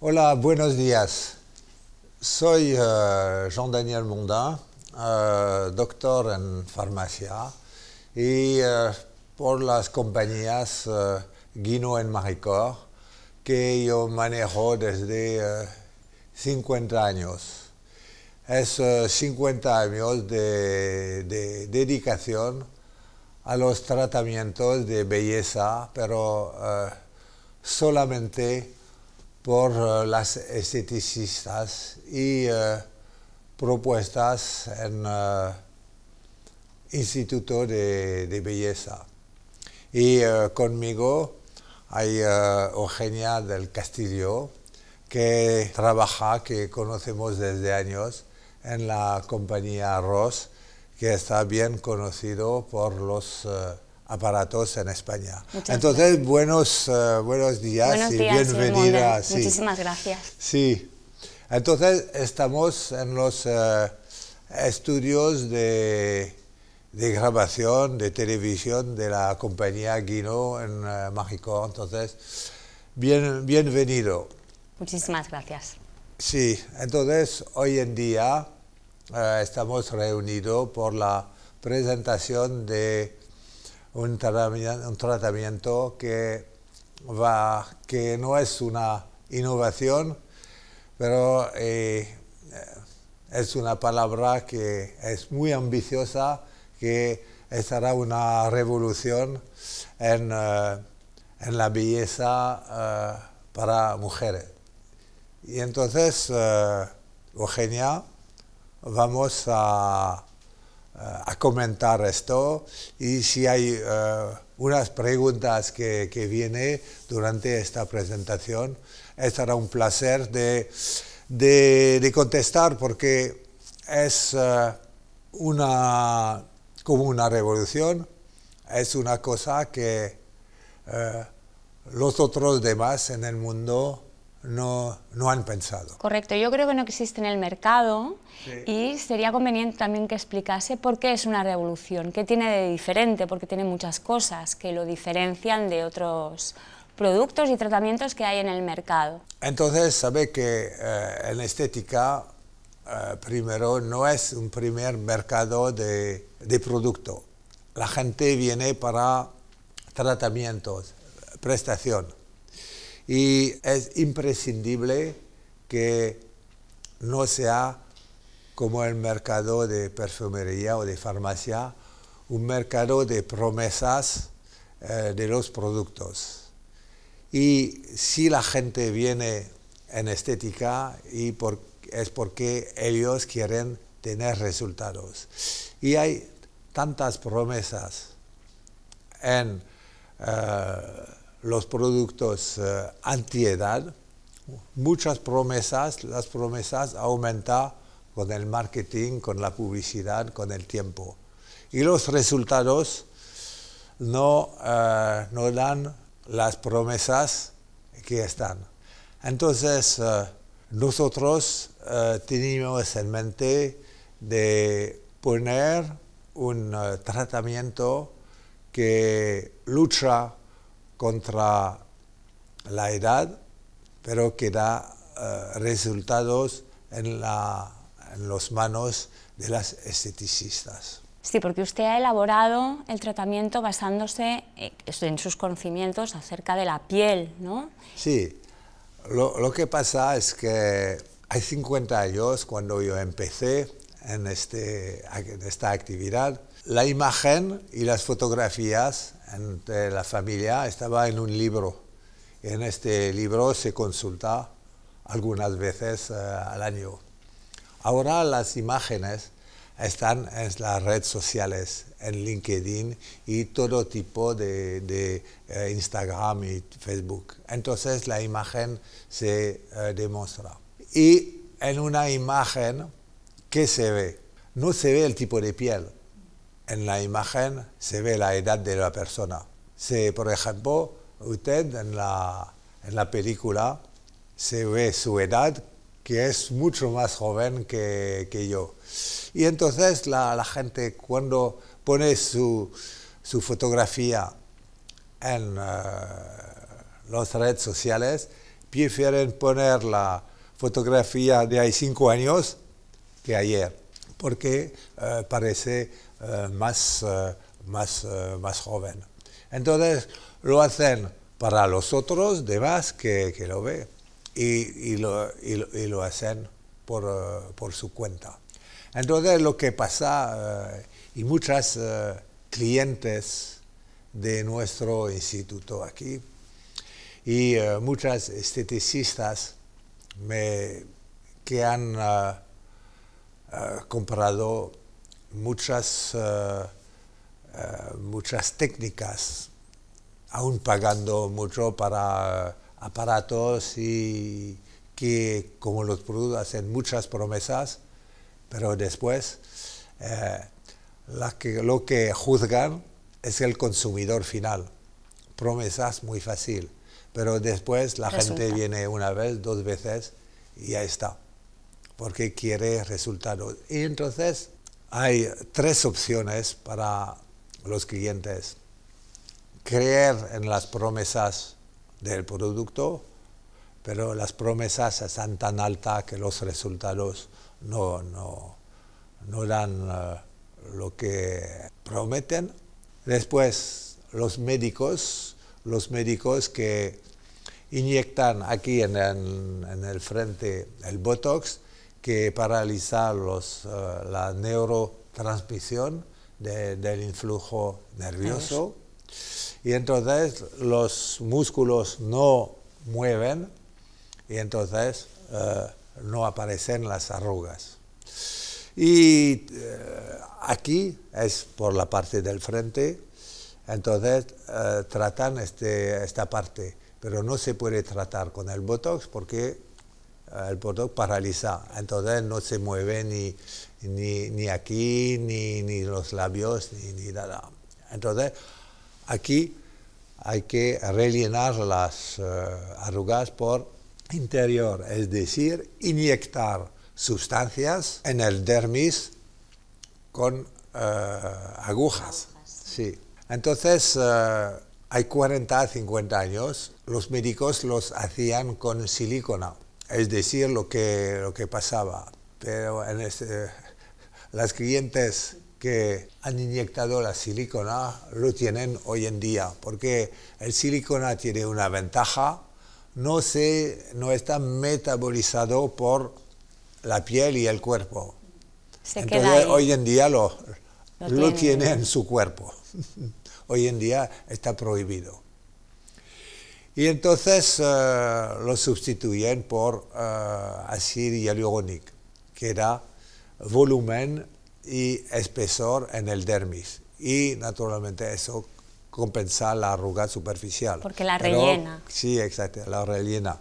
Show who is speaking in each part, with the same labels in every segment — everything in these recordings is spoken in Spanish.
Speaker 1: Hola, buenos días. Soy eh, Jean Daniel Mondin, eh, doctor en farmacia y eh, por las compañías Guino en Maricor que yo manejo desde 50 años. Es 50 años de dedicación a los tratamientos de belleza, pero solamente por eh, las esteticistas y eh, propuestas en eh, Instituto de, de, Belleza. Y conmigo hay Eugenia del Castillo, que trabaja, que conocemos desde años en la compañía Ross, que está bien conocido por los aparatos en España. Entonces, buenos, eh, buenos días y bienvenidas. bienvenida. Muchísimas gracias. Sí. Entonces, estamos en los eh, estudios de, grabación de televisión de la compañía Guino en uh, México. Entonces, bien, bienvenido.
Speaker 2: Muchísimas gracias.
Speaker 1: Sí, entonces hoy en día estamos reunidos por la presentación de un tratamiento, que, va, que no es una innovación, pero eh, es una palabra que es muy ambiciosa, que estará una revolución en, eh, la belleza eh, para mujeres. Y entonces, Eugenia, vamos a eh, a comentar esto y si hay eh, unas preguntas que, que viene durante esta presentación, estará un placer de, contestar porque es eh, una, como una revolución, es una cosa que los otros demás en el mundo no, han pensado.
Speaker 2: Correcto, yo creo que no existe en el mercado y sería conveniente también que explicase por qué es una revolución, qué tiene de diferente, porque tiene muchas cosas que lo diferencian de otros productos y tratamientos que hay en el mercado.
Speaker 1: Entonces, sabe que eh, en estética, eh, primero, no es un primer mercado de, de producto. La gente viene para tratamientos, prestación. Y es imprescindible que no sea como el mercado de perfumería o de farmacia, un mercado de promesas eh, de los productos. Y si la gente viene en estética y por, es porque ellos quieren tener resultados. Y hay tantas promesas en... Eh, los productos anti eh, antiedad, muchas promesas, las promesas aumentan con el marketing, con la publicidad, con el tiempo. Y los resultados no, eh, no dan las promesas que están. Entonces, eh, nosotros teníamos en mente de poner un tratamiento que lucha contra la edad, pero que da eh, resultados en, la, en las manos de las esteticistas.
Speaker 2: Sí, porque usted ha elaborado el tratamiento basándose eh, en sus conocimientos acerca de la piel, ¿no?
Speaker 1: Sí, lo, lo que pasa es que hay 50 años, cuando yo empecé en, este, en esta actividad, la imagen y las fotografías entre la familia estaba en un libro. En este libro se consulta algunas veces eh, al año. Ahora las imágenes están en las redes sociales, en LinkedIn y todo tipo de, eh, Instagram y Facebook. Entonces la imagen se eh, demuestra. Y en una imagen, ¿qué se ve? No se ve el tipo de piel, en la imagen se ve la edad de la persona. Si, por ejemplo, usted en la, en la película se ve su edad, que es mucho más joven que, que yo. Y entonces la, la, gente cuando pone su, su fotografía en los eh, las redes sociales, prefieren poner la fotografía de hace cinco años que ayer, porque eh, parece eh, más, eh, eh, más, joven. Entonces lo hacen para los otros demás que, lo ve y, lo, hacen por, su cuenta. Entonces lo que pasa, y muchas clientes de nuestro instituto aquí, y muchas esteticistas me, que han comprado muchas, eh, eh, muchas técnicas, aún pagando mucho para eh, aparatos y que como los productos hacen muchas promesas, pero después lo que juzgan es el consumidor final. Promesas muy fácil, pero después la gente viene una vez, dos veces y ya está, porque quiere resultados. Y entonces hay tres opciones para los clientes. Creer en las promesas del producto, pero las promesas están tan altas que los resultados no, dan eh, lo que prometen. Después, los médicos, los médicos que inyectan aquí en el frente el Botox, que paraliza los, eh, la neurotransmisión del influjo nervioso. Y entonces los músculos no mueven y entonces eh, no aparecen las arrugas. Y eh, aquí es por la parte del frente, entonces tratan este, esta parte, pero no se puede tratar con el Botox porque eh, el producto paralizado. Entonces no se mueve ni, ni, aquí, ni, los labios, ni, nada. Entonces aquí hay que rellenar las eh, arrugas por interior, es decir, inyectar sustancias en el dermis con eh, agujas. Entonces, hay 40, 50 años, los médicos los hacían con silicona es decir lo que, lo que pasaba. Pero en este, las clientes que han inyectado la silicona lo tienen hoy en día, porque el silicona tiene una ventaja, no, se, no está metabolizado por la piel y el cuerpo. hoy en día lo, lo, lo tiene en su cuerpo. hoy en día está prohibido. Y entonces eh, lo sustituyen por uh, y hialurónico, que da volumen y espesor en el dermis. Y naturalmente eso compensa la arruga superficial. Porque la rellena. Sí, exacto, la rellena.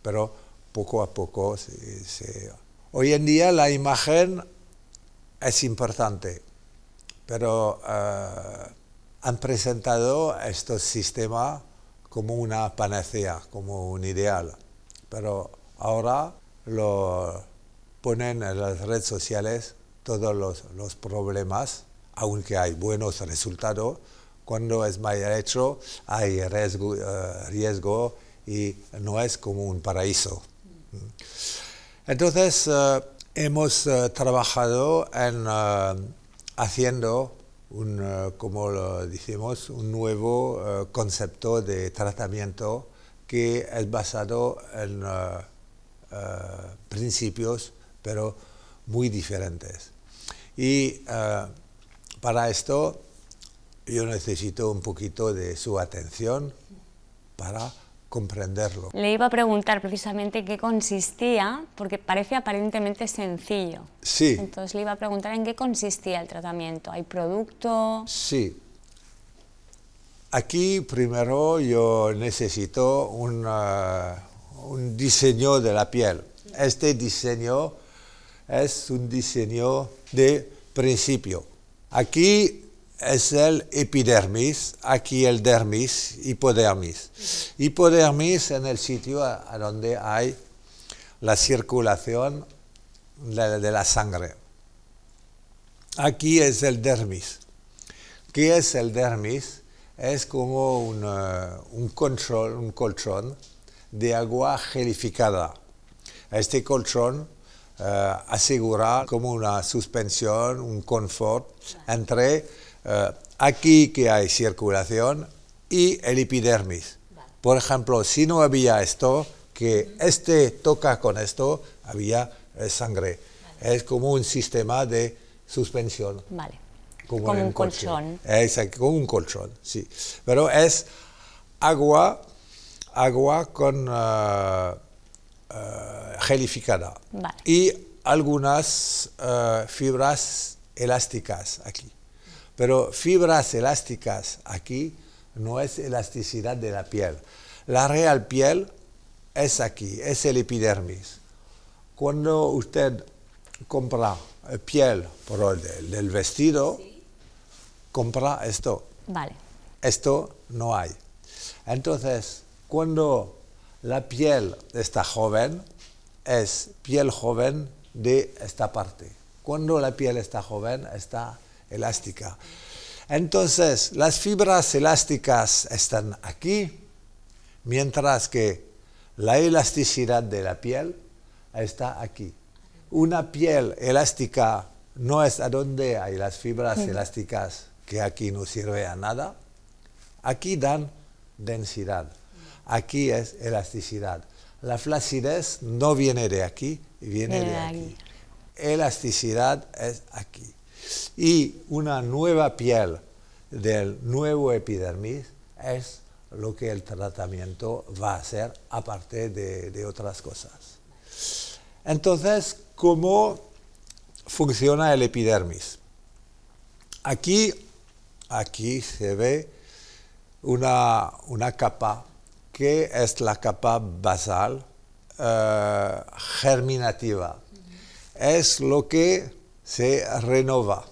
Speaker 1: Pero poco a poco se, Hoy en día la imagen es importante, pero eh, han presentado estos sistemas como una panacea, como un ideal. Pero ahora lo ponen en las redes sociales todos los, problemas, aunque hay buenos resultados, cuando es mal hecho hay riesgo, eh, y no es como un paraíso. Entonces eh, hemos eh, trabajado en haciendo un, eh, como lo decimos, un nuevo eh, concepto de tratamiento que es basado en eh, principios, pero muy diferentes. Y para esto yo necesito un poquito de su atención para comprenderlo.
Speaker 2: Le iba a preguntar precisamente qué consistía, porque parece aparentemente sencillo. Sí. Entonces le iba a preguntar en qué consistía el tratamiento. ¿Hay producto?
Speaker 1: Sí. Aquí primero yo necesito un diseño de la piel. Este diseño es un diseño de principio. Aquí es el epidermis, aquí el dermis, hipodermis. Hipodermis en el sitio a, donde hay la circulación de, la sangre. Aquí es el dermis. ¿Qué es el dermis? Es como un, eh, control, un colchón de agua gelificada. Este colchón eh, asegura como una suspensión, un confort entre eh, aquí que hay circulación y el epidermis. Por ejemplo, si no había esto, que este toca con esto, había eh, sangre. Es como un sistema de suspensión. Como, un colchón. Es como un colchón, sí. Pero es agua, agua con eh, gelificada. Y algunas fibras elásticas aquí. Pero fibras elásticas aquí no es elasticidad de la piel. La real piel es aquí, es el epidermis. Cuando usted compra piel por el, del vestido, compra esto. Vale. Esto no hay. Entonces, cuando la piel está joven, es piel joven de esta parte. Cuando la piel está joven, está elástica. Entonces, las fibras elásticas están aquí, mientras que la elasticidad de la piel está aquí. Una piel elástica no es a donde hay las fibras elásticas, que aquí no sirve a nada. Aquí dan densidad, aquí es elasticidad. La flacidez no viene de aquí, viene de aquí. Elasticidad es aquí. Y una nueva piel del nuevo epidermis es lo que el tratamiento va a hacer aparte de, otras cosas. Entonces, ¿cómo funciona el epidermis? Aquí, aquí se ve una, capa que es la capa basal eh, germinativa. Es lo que se renova.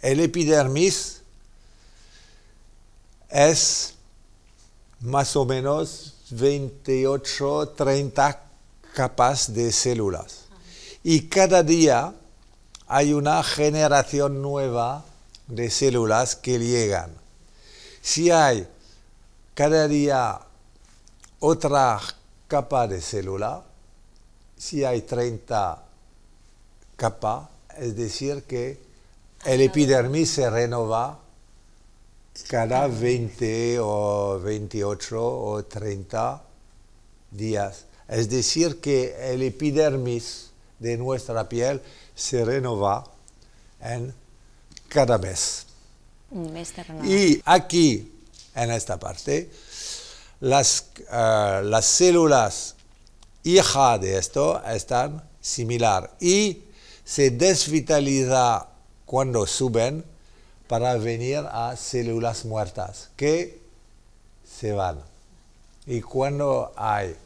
Speaker 1: El epidermis es más o menos 28, 30 capas de células. Y cada día hay una generación nueva de células que llegan. Si hay cada día otra capa de célula, si hay 30 capa, es decir, que el epidermis se renova cada 20 o 28 o 30 días. Es decir, que el epidermis de nuestra piel se renova en cada mes. Y aquí, en esta parte, las, eh, las células hijas de esto están similares. y se desvitaliza cuando suben para venir a células muertas que se van. Y cuando hay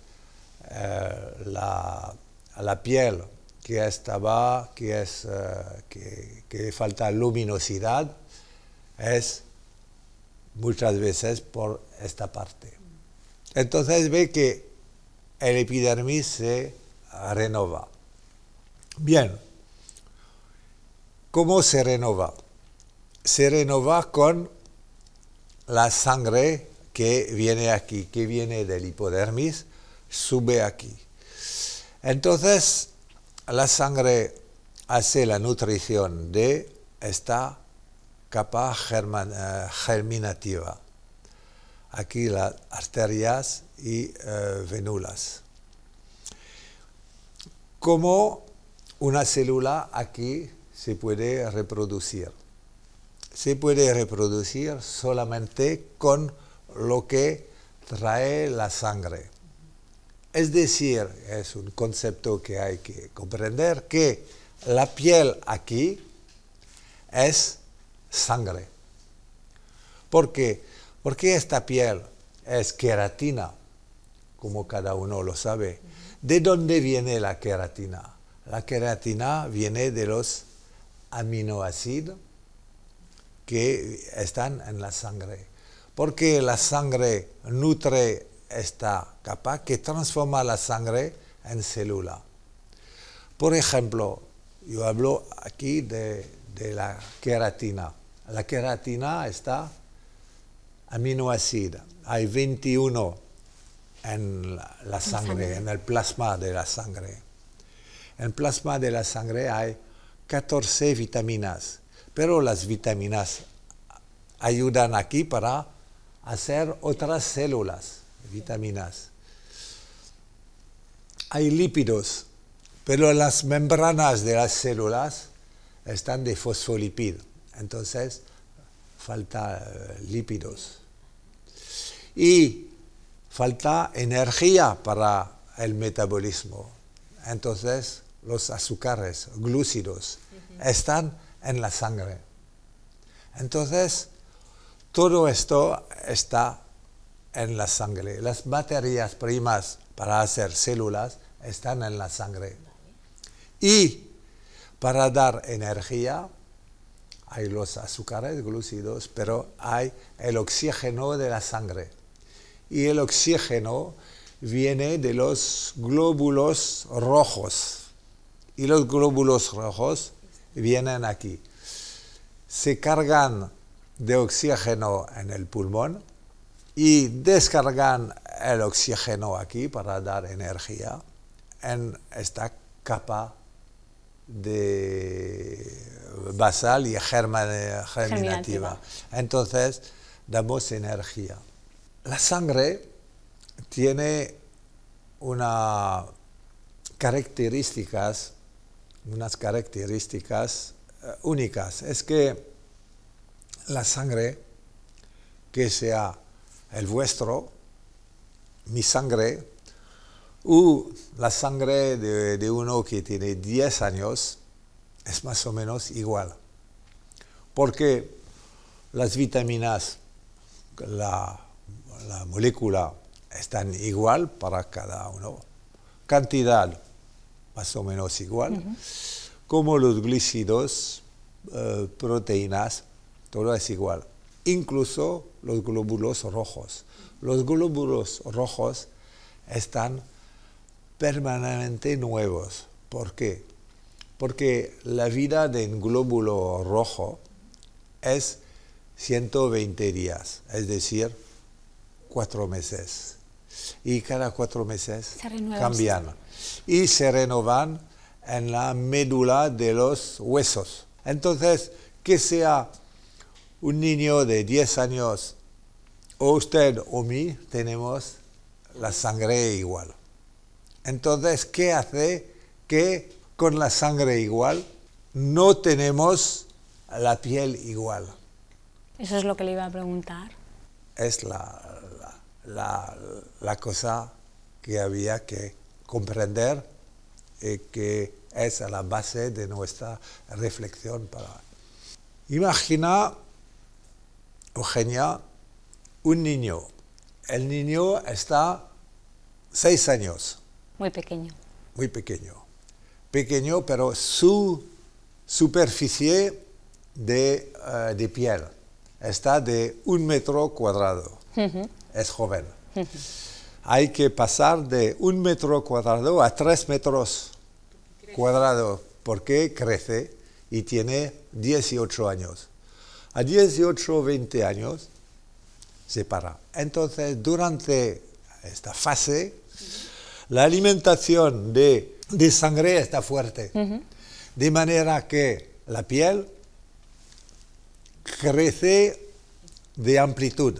Speaker 1: eh, la, piel que estaba, que, es, eh, que, que falta luminosidad, es muchas veces por esta parte. Entonces ve que el epidermis se renova. Bien, ¿Cómo se renova? Se renova con la sangre que viene aquí, que viene del hipodermis, sube aquí. Entonces, la sangre hace la nutrición de esta capa eh, germinativa. Aquí las arterias y eh, venulas. Como una célula aquí se puede reproducir. Se puede reproducir solamente con lo que trae la sangre. Es decir, es un concepto que hay que comprender que la piel aquí es sangre. ¿Por qué? Porque esta piel es queratina, como cada uno lo sabe. ¿De dónde viene la queratina? La queratina viene de los aminoácidos que están en la sangre. Porque la sangre nutre esta capa que transforma la sangre en célula. Por ejemplo, yo hablo aquí de, la queratina. La queratina está aminoácida, Hay 21 en la sangre, en el plasma de la sangre. En el plasma de la sangre hay 14 vitaminas, pero las vitaminas ayudan aquí para hacer otras células, vitaminas. Hay lípidos, pero las membranas de las células están de fosfolipid, entonces falta eh, lípidos. Y falta energía para el metabolismo, entonces los azúcares, glúcidos, están en la sangre. Entonces, todo esto está en la sangre. Las baterías primas para hacer células están en la sangre. Y para dar energía hay los azúcares glúcidos, pero hay el oxígeno de la sangre. Y el oxígeno viene de los glóbulos rojos. Y los glóbulos rojos vienen aquí. Se cargan de oxígeno en el pulmón y descargan el oxígeno aquí para dar energía en esta capa de basal y germinativa. Entonces, damos energía. La sangre tiene unas características unas características eh, únicas. Es que la sangre, que sea el vuestro, mi sangre, o la sangre de, uno que tiene 10 años, es más o menos igual. Porque las vitaminas, la, la molécula, están igual para cada uno. Cantidad más o menos igual, como los glícidos, eh, proteínas, todo es igual. Incluso los glóbulos rojos. Los glóbulos rojos están permanentemente nuevos. ¿Por qué? Porque la vida de un glóbulo rojo es 120 días, es decir, cuatro meses y cada cuatro meses cambian y se renovan en la médula de los huesos. Entonces, que sea un niño de 10 años o usted o mí, tenemos la sangre igual. Entonces, ¿qué hace que con la sangre igual no tenemos la piel igual?
Speaker 2: Eso es lo que le iba a preguntar.
Speaker 1: Es la, la, cosa que había que comprender y eh, que es a la base de nuestra reflexión. Para... Imagina, Eugenia, un niño. El niño está seis años. Muy pequeño. Muy pequeño. Pequeño, pero su superficie de, eh, piel está de un metro cuadrado es joven. Hay que pasar de un metro cuadrado a tres metros cuadrados porque crece y tiene 18 años. A 18 o 20 años se para. Entonces, durante esta fase, la alimentación de, sangre está fuerte, de manera que la piel crece de amplitud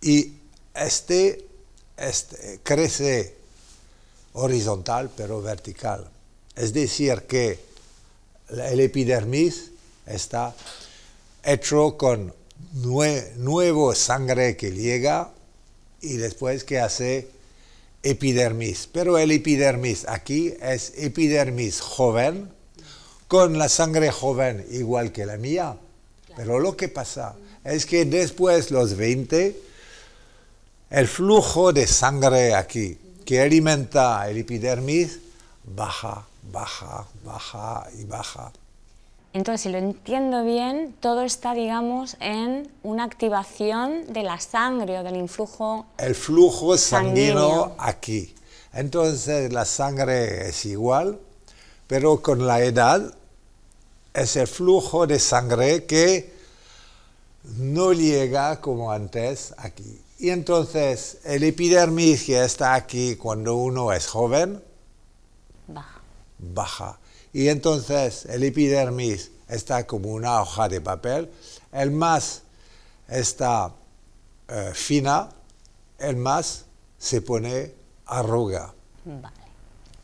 Speaker 1: y este, este, crece horizontal pero vertical. Es decir, que el epidermis está hecho con nue nuevo sangre que llega y después que hace epidermis. Pero el epidermis aquí es epidermis joven, con la sangre joven igual que la mía. Pero lo que pasa es que después los 20 el flujo de sangre aquí que alimenta el epidermis baja, baja, baja y baja.
Speaker 2: Entonces, si lo entiendo bien, todo está, digamos, en una activación de la sangre o del influjo.
Speaker 1: El flujo sanguíneo, aquí. Entonces, la sangre es igual, pero con la edad es el flujo de sangre que no llega como antes aquí. Y entonces, el epidermis que está aquí cuando uno es joven, baja. Baja. Y entonces, el epidermis está como una hoja de papel. El más está eh, fina, el más se pone arruga. Vale.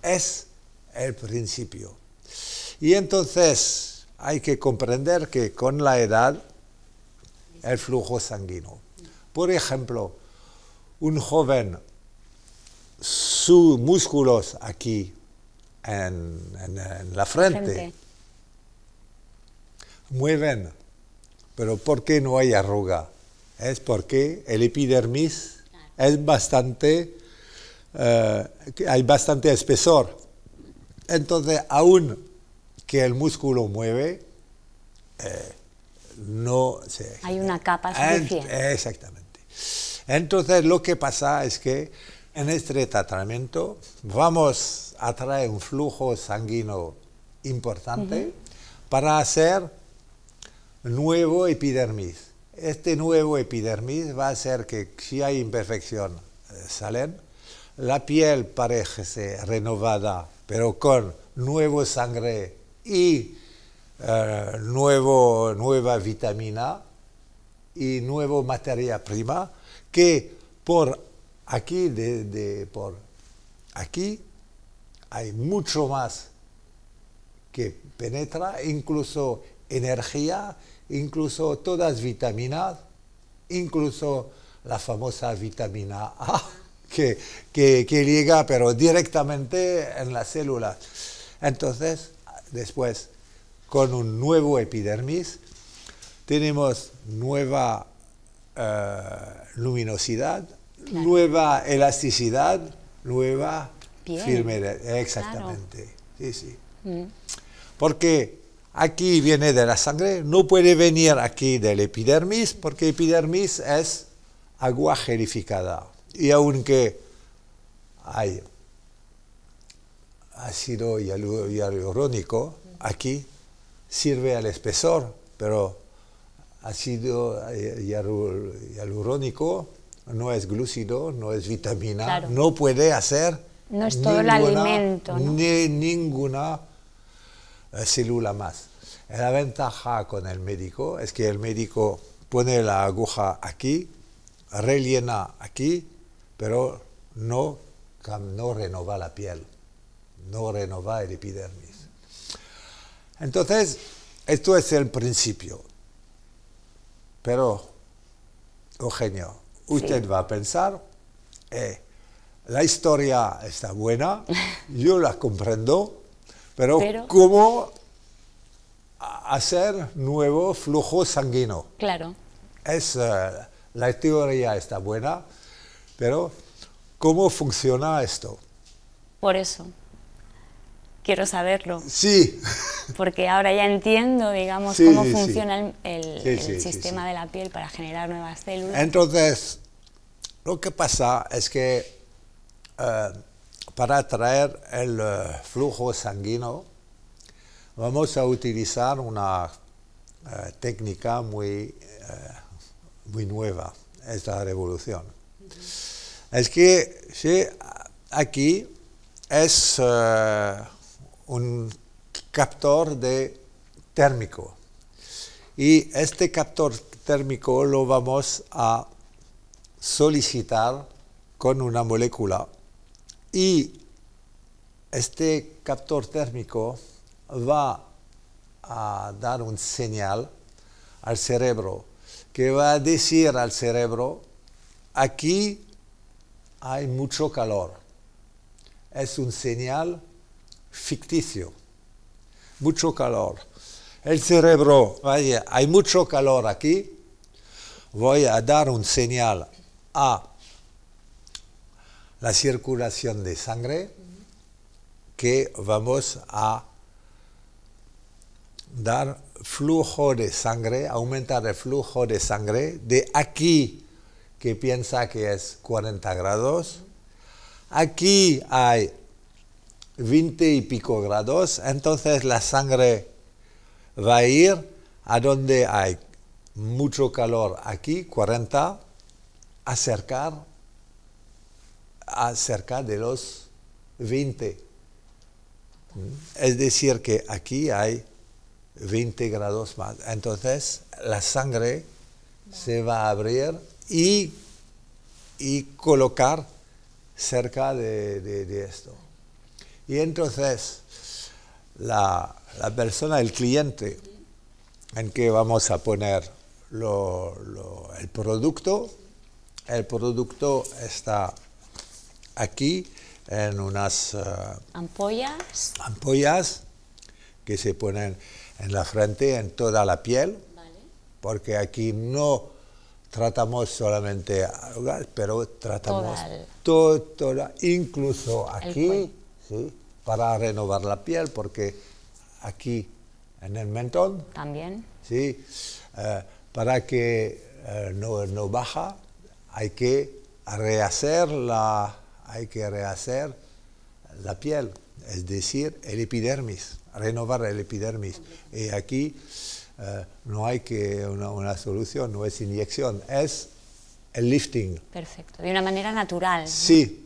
Speaker 1: Es el principio. Y entonces hay que comprender que con la edad el flujo sanguíneo por ejemplo, un joven, sus músculos aquí en, la frente, mueven, pero ¿por qué no hay arruga? Es porque el epidermis es bastante, eh, hay bastante espesor. Entonces, aún que el músculo mueve, eh, no se... Hay una capa suficiente. Exactamente. Entonces lo que pasa es que en este tratamiento vamos a traer un flujo sanguíneo importante para hacer nuevo epidermis. Este nuevo epidermis va a hacer que si hay imperfección eh, salen, la piel parece renovada, pero con nuevo sangre y eh, nueva vitamina y nuevo materia prima que por aquí, de, por aquí, hay mucho más que penetra, incluso energía, incluso todas vitaminas, incluso la famosa vitamina A, que, que llega pero directamente en las células. Entonces, después, con un nuevo epidermis, tenemos nueva eh, luminosidad, nueva elasticidad, nueva firmeza. Exactamente. Sí, sí. Mm. Porque aquí viene de la sangre, no puede venir aquí del epidermis, porque epidermis es agua gelificada. Y aunque hay ácido hialurónico, aquí sirve al espesor, pero ácido eh, hialurónico no es glúcido, no es vitamina, no puede hacer... No es todo el alimento. Ni ninguna eh, célula más. La ventaja con el médico es que el médico pone la aguja aquí, rellena aquí, pero no, no renova la piel, no renova el epidermis. Entonces, esto es el principio. Pero, Eugenio, usted va a pensar, eh, la historia está buena, yo la comprendo, pero, ¿cómo hacer nuevo flujo sanguíneo? Claro. Eh, la teoría está buena, pero ¿cómo funciona esto?
Speaker 2: Por eso quiero saberlo. Sí. Porque ahora ya entiendo, digamos, cómo funciona el, sistema de la piel para generar nuevas células.
Speaker 1: Entonces, lo que pasa es que eh, para atraer el eh, flujo sanguíneo vamos a utilizar una eh, técnica muy, muy nueva, esta revolución. Es que si aquí es un captor de térmico. Y este captor térmico lo vamos a solicitar con una molécula. Y este captor térmico va a dar un señal al cerebro que va a decir al cerebro, aquí hay mucho calor. Es un señal ficticio, mucho calor. El cerebro, vaya, hay mucho calor aquí, voy a dar un señal a la circulación de sangre que vamos a dar flujo de sangre, aumentar el flujo de sangre de aquí que piensa que es 40 grados. Aquí hay 20 y pico grados, entonces la sangre va a ir a donde hay mucho calor aquí, 40, acercar acerca cerca de los 20. Es decir, que aquí hay 20 grados más. Entonces, la sangre se va a abrir y, colocar cerca de esto. Y entonces la, persona, el cliente, en que vamos a poner el producto, el producto está aquí en unas eh,
Speaker 2: ampollas.
Speaker 1: ampollas que se ponen en la frente, en toda la piel, porque aquí no tratamos solamente pero tratamos todo, incluso aquí para renovar la piel, porque aquí en el mentón. También. Sí, eh, para que eh, no, no, baja, hay que rehacer la, hay que rehacer la piel, es decir, el epidermis, renovar el epidermis. Y aquí eh, no hay que una, solución, no es inyección, es el lifting.
Speaker 2: Perfecto, de una manera natural.
Speaker 1: Sí,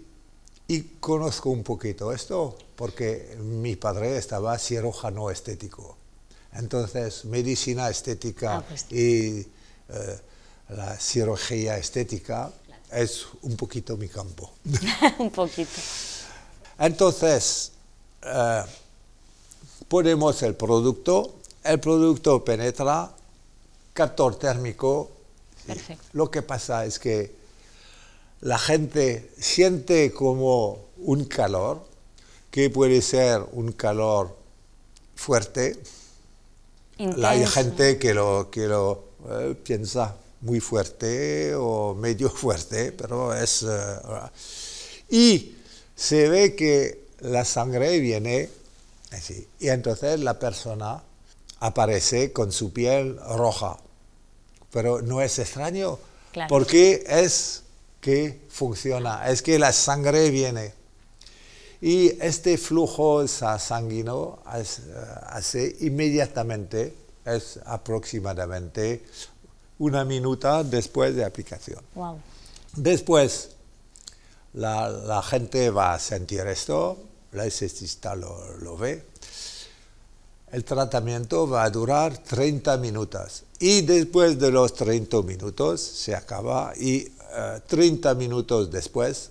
Speaker 1: y conozco un poquito esto porque mi padre estaba cirujano estético. Entonces, medicina estética ah, pues y eh, la cirugía estética es un poquito mi campo. un poquito. Entonces, eh, ponemos el producto, el producto penetra, captor térmico. Perfecto. Lo que pasa es que la gente siente como un calor, que puede ser un calor fuerte.
Speaker 2: Hay gente
Speaker 1: que lo, que eh, piensa muy fuerte o medio fuerte, pero es... Eh, y se ve que la sangre viene así, eh, y entonces la persona aparece con su piel roja. Pero no es extraño, porque es funciona, es que la sangre viene. Y este flujo sanguíneo hace inmediatamente, es aproximadamente una minuta después de aplicación. Después, la, gente va a sentir esto, la estadista lo, lo ve. El tratamiento va a durar 30 minutos y después de los 30 minutos se acaba y 30 eh, minutos después,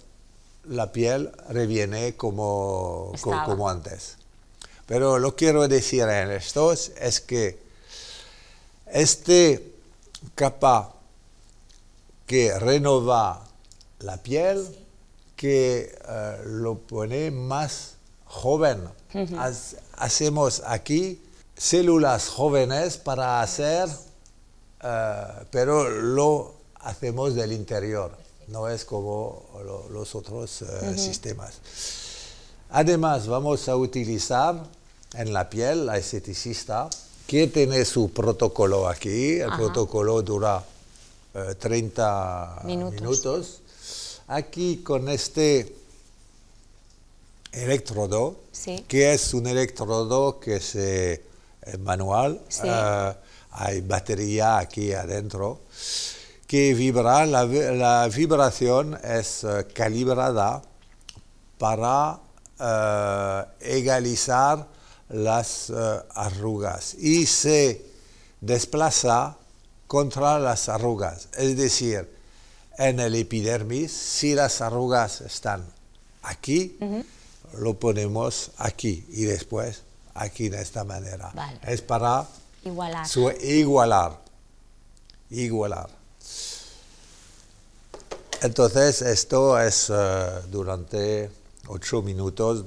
Speaker 1: la piel reviene como, como, antes. Pero lo quiero decir en esto es que este capa que renova la piel, que eh, lo pone más joven. hacemos aquí células jóvenes para hacer, eh, pero lo hacemos del interior, no es como los otros eh, sistemas. Además, vamos a utilizar en la piel la esteticista, que tiene su protocolo aquí. El protocolo dura 30 eh, minutos. Aquí con este electrodo, que es un electrodo que es eh, manual, hay batería aquí adentro que vibra, la, vibración es eh, calibrada para eh, egalizar las eh, arrugas y se desplaza contra las arrugas. Es decir, en el epidermis, si las arrugas están aquí, lo ponemos aquí y después aquí de esta manera. Es para igualar. Su, igualar. Igualar. Entonces, esto es eh, durante ocho minutos,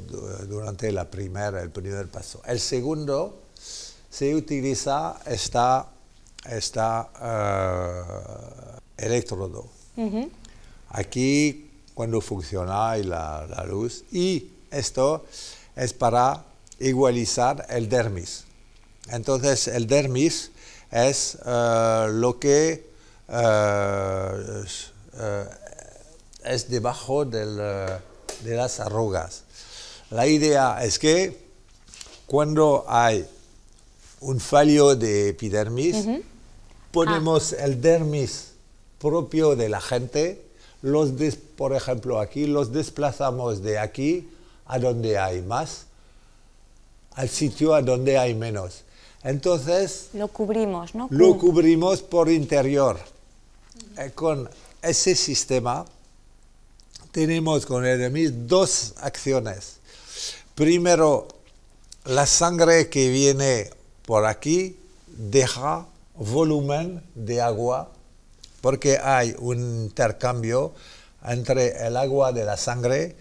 Speaker 1: durante la primera, el primer paso. El segundo se utiliza esta, esta eh, electrodo. Aquí, cuando funciona la, la, luz, y esto es para igualizar el dermis. Entonces, el dermis es eh, lo que eh, eh, es debajo eh, de las arrugas. La idea es que cuando hay un fallo de epidermis, ponemos ah. el dermis propio de la gente, los por ejemplo aquí, los desplazamos de aquí a donde hay más, al sitio a donde hay menos. Entonces... Lo
Speaker 2: cubrimos, Lo
Speaker 1: cubrimos por interior. Eh, con ese sistema tenemos con el dos acciones. Primero, la sangre que viene por aquí deja volumen de agua porque hay un intercambio entre el agua de la sangre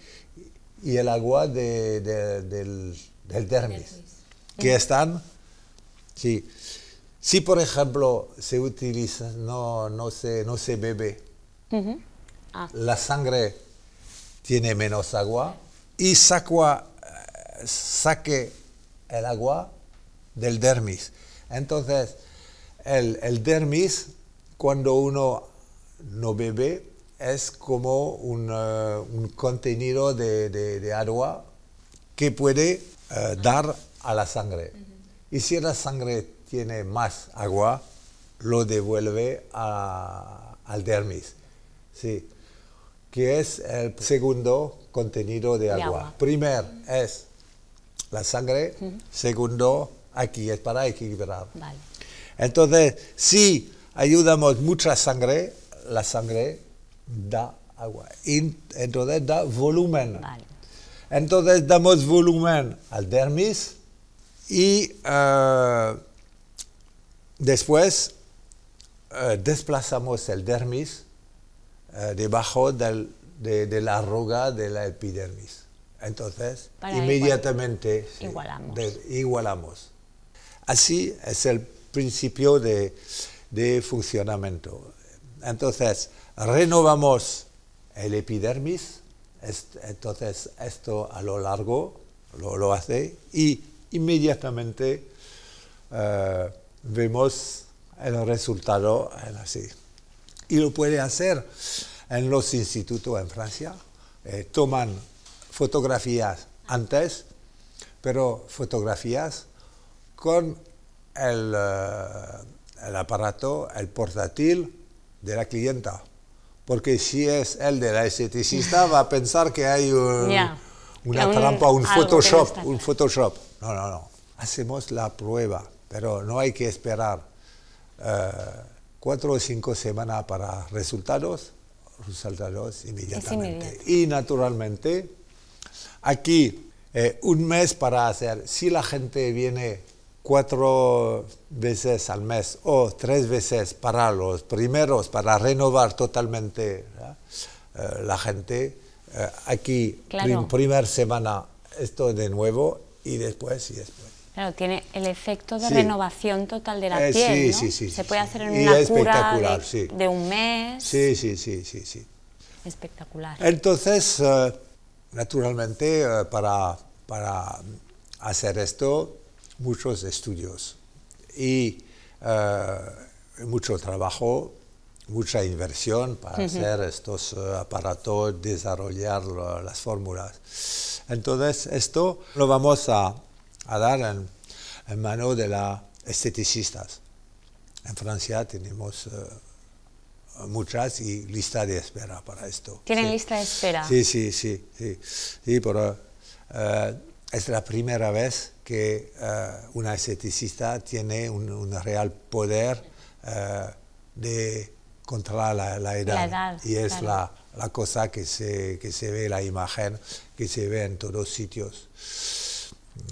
Speaker 1: y el agua del, del dermis, que están, sí, si, por ejemplo, se utiliza, no, no, se, no bebe, ah. la sangre tiene menos agua y saqua saque el agua del dermis. Entonces, el, dermis, cuando uno no bebe, es como un, eh, contenido de, agua que puede eh, dar a la sangre. Y si la sangre tiene más agua, lo devuelve al dermis. Sí. Que es el segundo contenido de, agua. Primer es la sangre, segundo aquí, es para equilibrar. Entonces, si ayudamos mucha sangre, la sangre da agua. entonces da volumen. Entonces damos volumen al dermis y eh, Después eh, desplazamos el dermis eh, debajo de, la arruga de la epidermis. Entonces, inmediatamente igualamos. Así es el principio de, funcionamiento. Entonces, renovamos el epidermis, entonces esto a lo largo lo, hace y inmediatamente eh, vemos el resultado así. Y lo puede hacer en los institutos en Francia. Eh, toman fotografías antes, pero fotografías con eh, el, aparato, el portátil de la clienta porque si es el de la esteticista va a pensar que hay una trampa, un Photoshop, un Photoshop. No, no, no. Hacemos la prueba pero no hay que esperar eh, cuatro o cinco semanas para resultados, resultados inmediatamente. Y naturalmente, aquí eh, un mes para hacer, si la gente viene cuatro veces al mes o tres veces para los primeros, para renovar totalmente eh, la gente, aquí, primera semana, esto de nuevo y después y después.
Speaker 2: Claro, tiene el efecto de renovación total de la eh, piel. Sí, sí, Se puede hacer en una cura de, de, un mes.
Speaker 1: Sí, sí, sí, sí,
Speaker 2: Espectacular.
Speaker 1: Entonces, eh, naturalmente, eh, para, para, hacer esto, muchos estudios y eh, mucho trabajo, mucha inversión para hacer estos aparatos, desarrollar las fórmulas. Entonces, esto lo vamos a a dar en, mano de las esteticistas. En Francia tenemos eh, muchas y lista de espera para esto.
Speaker 2: ¿Tienen lista de espera? Sí,
Speaker 1: sí, sí. pero eh, eh, es la primera vez que una esteticista tiene un, real poder de controlar la, edad. Y es la, cosa que se, que se ve, la imagen que se ve en todos sitios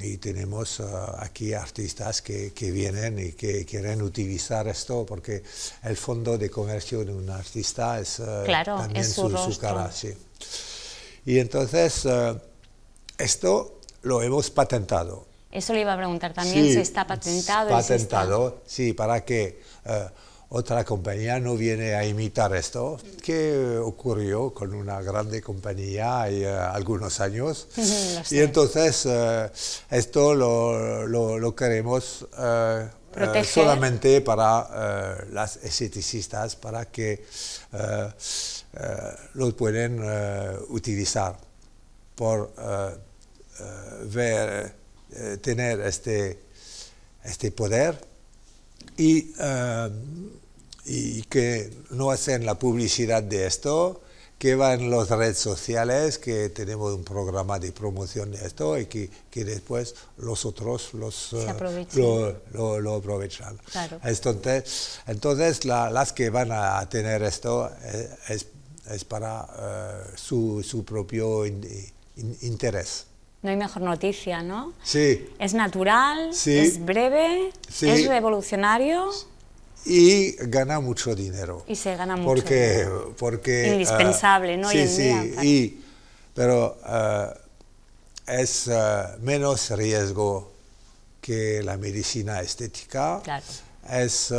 Speaker 1: y tenemos eh, aquí artistas que, que, vienen y que quieren utilizar esto porque el fondo de comercio de un artista es eh, claro, es su, su, cara. Sí. Y entonces eh, esto lo hemos patentado.
Speaker 2: Eso le iba a preguntar también, si está patentado. Patentado,
Speaker 1: sí, para que otra compañía no viene a imitar esto, que ocurrió con una grande compañía hay eh, algunos años. y entonces eh, esto lo, lo, queremos eh, solamente para las esteticistas, para que lo pueden utilizar por ver, tener este, este poder y y que no hacen la publicidad de esto, que van en las redes sociales, que tenemos un programa de promoción de esto y que, que después los otros los, eh, lo, lo, aprovechan. Entonces, entonces las que van a tener esto eh, es, es para eh, su, su, propio interés.
Speaker 2: No hay mejor noticia, ¿no? Sí. Es natural, sí. es breve, es revolucionario
Speaker 1: y gana mucho dinero. Y
Speaker 2: se gana mucho dinero.
Speaker 1: Porque, Indispensable, ah, ¿no? Sí, sí, pero ah, es ah, menos riesgo que la medicina estética, es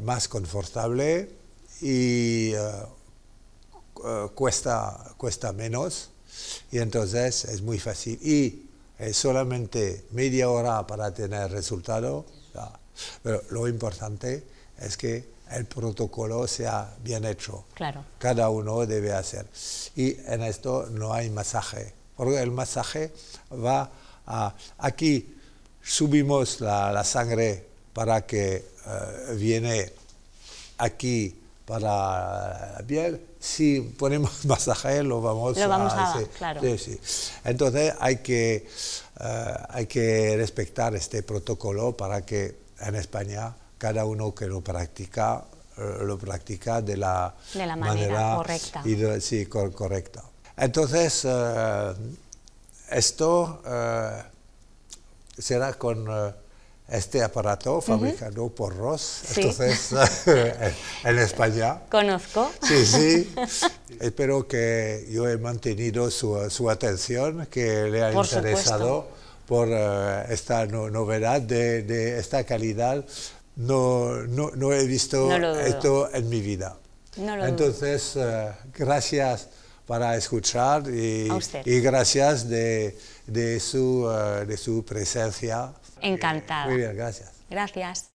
Speaker 1: más confortable y cuesta, cuesta menos y entonces es muy fácil. Y es eh, solamente media hora para tener resultado pero lo importante es que el protocolo sea bien hecho. Cada uno debe hacer. Y en esto no hay masaje, porque el masaje va a... Aquí subimos la, sangre para que eh, viene aquí para la piel. Si ponemos masaje lo vamos, a... Entonces hay que, eh, hay que respetar este protocolo para que en España cada uno que lo practica eh, lo practica de la, manera, correcta. Entonces, eh, esto eh, será con este aparato fabricado por Ross, entonces, en España. Conozco. Sí, sí. Espero que yo he mantenido su, atención, que le ha interesado por eh, esta novedad de, esta calidad. No, he visto esto en mi vida. Entonces, eh, gracias para escuchar y, gracias de, de, su, eh, su presencia.
Speaker 2: Encantada. Muy bien, gracias. Gracias.